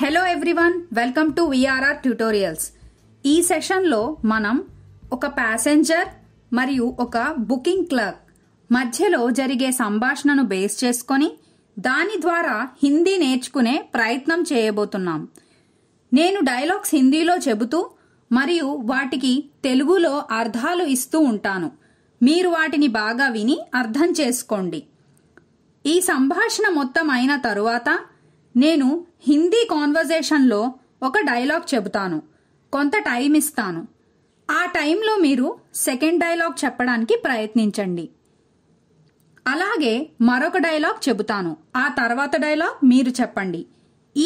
hello everyone welcome to VRR tutorials ఈ సెషన్లో మనం ఒక ప్యాసెంజర్ మరియు ఒక బుకింగ్ క్లర్క్ మధ్యలో జరిగే సంభాషణను బేస్ చేసుకొని దాని ద్వారా హిందీ నేర్చుకునే ప్రయత్నం చేయబోతున్నాం నేను డైలాగ్స్ హిందీలో చెబుతూ మరియు వాటికి తెలుగులో అర్థాలు ఇస్తూ ఉంటాను మీరు వాటిని బాగా విని అర్థం చేసుకోండి ఈ సంభాషణ మొత్తం అయిన తరువాత నేను హిందీ కాన్వర్జేషన్లో ఒక డైలాగ్ చెబుతాను కొంత టైం ఇస్తాను ఆ టైంలో మీరు సెకండ్ డైలాగ్ చెప్పడానికి ప్రయత్నించండి అలాగే మరొక డైలాగ్ చెబుతాను ఆ తర్వాత డైలాగ్ మీరు చెప్పండి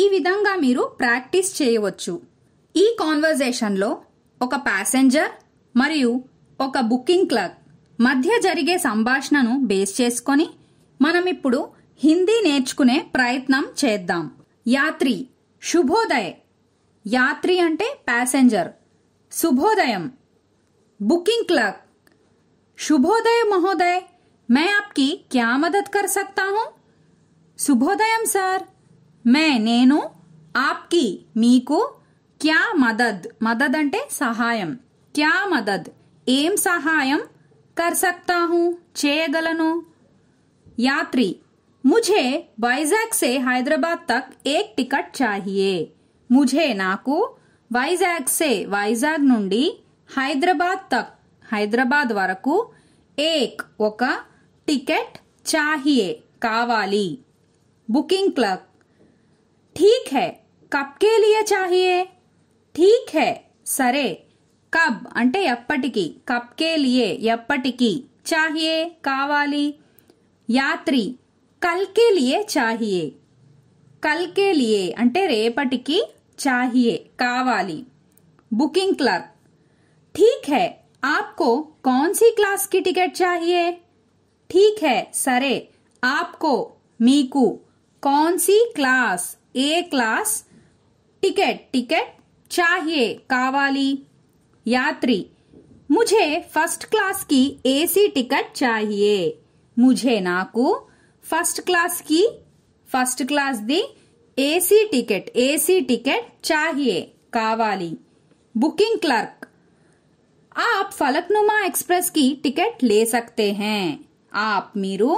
ఈ విధంగా మీరు ప్రాక్టీస్ చేయవచ్చు ఈ కాన్వర్జేషన్లో ఒక ప్యాసెంజర్ మరియు ఒక బుకింగ్ క్లర్క్ మధ్య జరిగే సంభాషణను బేస్ చేసుకొని మనం ఇప్పుడు హిందీ నేర్చుకునే ప్రయత్నం చేద్దాం యాత్రి శుభోదయ్ యాత్రి అంటే ప్యాసెంజర్ శుభోదయం బుకింగ్ క్లర్క్ శుభోదయ మహోదయ్ మే ఆప్కి క్యా మదత్ కర్ సక్తా हूँ శుభోదయం సార్ మే నేను ఆప్కి మీకు క్యా మదద్ మదద్ అంటే సహాయం క్యా మదద్ ఏం సహాయం కర్ సక్తా హూ చేయగలను యాత్రి मुझे वाइजैक से हैदराबाद तक एक टिकट चाहिए मुझे नाकु वाइजैग से वाइजाग नुंडी हैदराबाद तक हैदराबाद वरकु एक ओका टिकट चाहिए कावाली बुकिंग क्लर्क ठीक है कब के लिए चाहिए ठीक है सरे कब अंटे ఎప్పటికీ कब के लिए ఎప్పటికీ चाहिए कावाली यात्री कल के लिए चाहिए कल के लिए अंटे రేపటికి चाहिए कावाली बुकिंग क्लर्क ठीक है आपको कौन सी क्लास की टिकट चाहिए ठीक है सरे आपको मीकू कौन सी class A class ticket ticket चाहिए कावाली यात्री मुझे फर्स्ट क्लास की एसी टिकट चाहिए मुझे नाकू फर्स्ट क्लास की ఫస్ట్ क्लास दी एसी టికెట్ एसी టికెట్ चाहिए कावाली बुकिंग क्लर्क आप फलकनुमा एक्सप्रेस की टिकट ले सकते हैं आप మీరు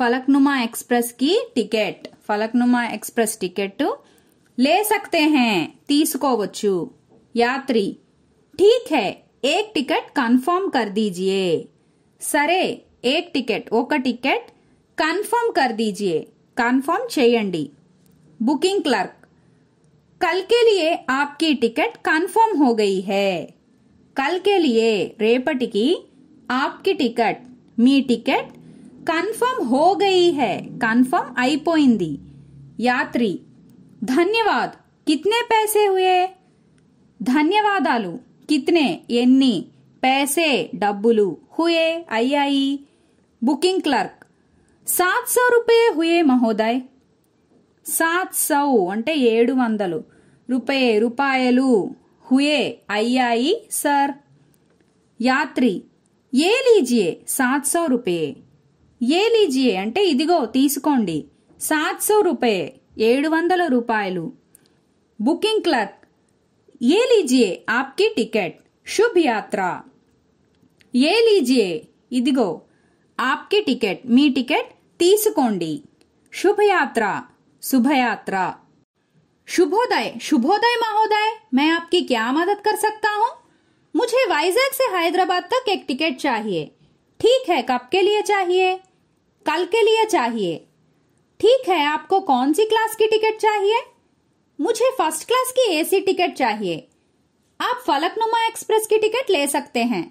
फलकनुमा एक्सप्रेस की टिकट फलकनुमा एक्सप्रेस टिकट ले सकते हैं తీసుకోవచ్చు यात्री ठीक है एक टिकट कंफर्म कर दीजिए सरे एक टिकट ओका टिकट कन्फर्म कर दीजिए कन्फर्म चेयंडी बुकिंग क्लर्क कल के लिए आपकी टिकट कन्फर्म हो गई है कल के लिए रेपट की आपकी टिकट मी टिकट कन्फर्म हो गई है कन्फर्म आईपोइंदी यात्री धन्यवाद कितने पैसे हुए धन्यवाद आलू कितने एन्नी पैसे डब्बुलू हुए आई आई बुकिंग क्लर्क సాత్ సౌ రూపాయే హుయే మహోదయ్ సాత్ సౌ అంటే ఏడు వందలు రూపే రూపాయలు హుయే అయ్యాయి సర్ యాత్రి ఏ లీజియే సాత్ సౌ రూపాయే ఏ లీజియే అంటే ఇదిగో తీసుకోండి సాత్ సౌ రూపే ఏడు వందల రూపాయలు బుకింగ్ క్లర్క్ ఏ లీజియే ఆప్కి టికెట్ శుభ్ యాత్ర ఏ లీజియే ఇదిగో आपके टिकेट कोंडी शुभ यात्रा शुभ यात्रा शुभोदय शुभोदय महोदय मैं आपकी क्या मदद कर सकता हूँ मुझे वाइजैग से हैदराबाद तक एक टिकट चाहिए ठीक है कब के लिए चाहिए कल के लिए चाहिए ठीक है आपको कौन सी क्लास की टिकट चाहिए मुझे फर्स्ट क्लास की एसी टिकट चाहिए आप फलकनुमा एक्सप्रेस की टिकट ले सकते हैं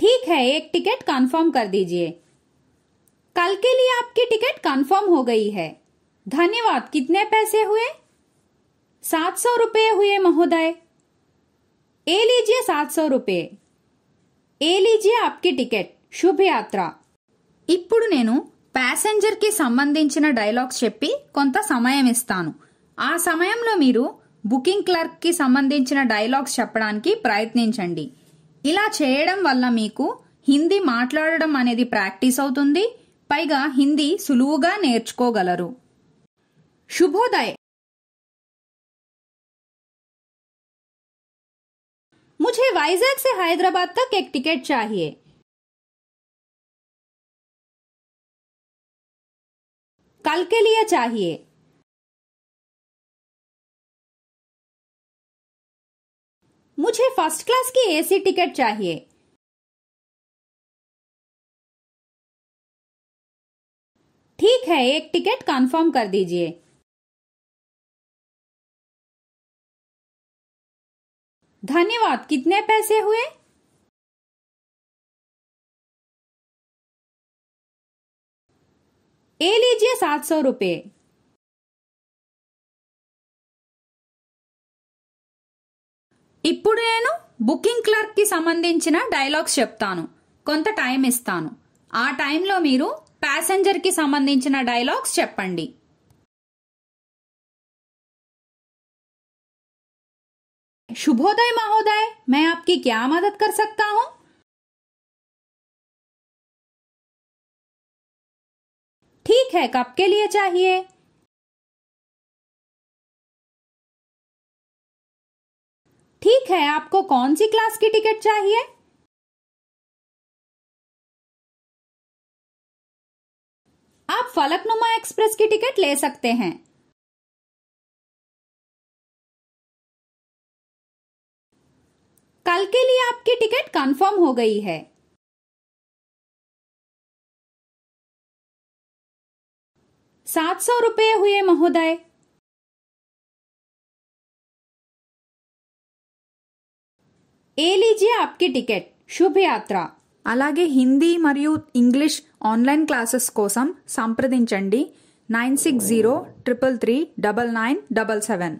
ठीक है एक टिकट कंफर्म कर दीजिए कल के लिए आपकी टिकट कंफर्म हो गई है धन्यवाद कितने पैसे हुए सात सौ रुपये हुए महोदय ए लीजिए सात सौ रुपये ए लीजिए आपकी टिकट శుభయాత్ర ఇప్పుడు నేను ప్యాసెంజర్కి సంబంధించిన డైలాగ్స్ చెప్పి కొంత సమయం ఇస్తాను ఆ సమయంలో మీరు బుకింగ్ క్లర్క్కి సంబంధించిన డైలాగ్స్ చెప్పడానికి ప్రయత్నించండి ఇలా చేయడం వల్ల మీకు హిందీ మాట్లాడడం అనేది ప్రాక్టీస్ అవుతుంది పైగా హిందీ సులువుగా నేర్చుకోగలరు శుభోదయ్ ముజే వైజాగ్ సే హైదరాబాద్ తక్ ఎక్ టికెట్ చాహియే కల్కెలియా చాహియే मुझे फर्स्ट क्लास की एसी टिकट चाहिए ठीक है एक टिकट कंफर्म कर दीजिए धन्यवाद कितने पैसे हुए ए लीजिए सात सौ रुपये ఇప్పుడు నేను బుకింగ్ క్లర్క్కి సంబంధించిన డైలాగ్స్ చెప్తాను కొంత టైం ఇస్తాను ఆ టైంలో మీరు ప్యాసెంజర్కి సంబంధించిన డైలాగ్స్ చెప్పండి శుభోదయ మహోదయ మే ఆప్కి క్యా మదత్ కర్ सकता हूँ ठीक है कब के लिए चाहिए ठीक है आपको कौन सी क्लास की टिकट चाहिए आप फलकनुमा एक्सप्रेस की टिकट ले सकते हैं कल के लिए आपकी टिकट कंफर्म हो गई है सात सौ रुपये हुए महोदय ఏ లీజియే ఆప్కి టికెట్ శుభయాత్ర అలాగే హిందీ మరియు ఇంగ్లీష్ ఆన్లైన్ క్లాసెస్ కోసం సంప్రదించండి nine six zero triple three double nine double seven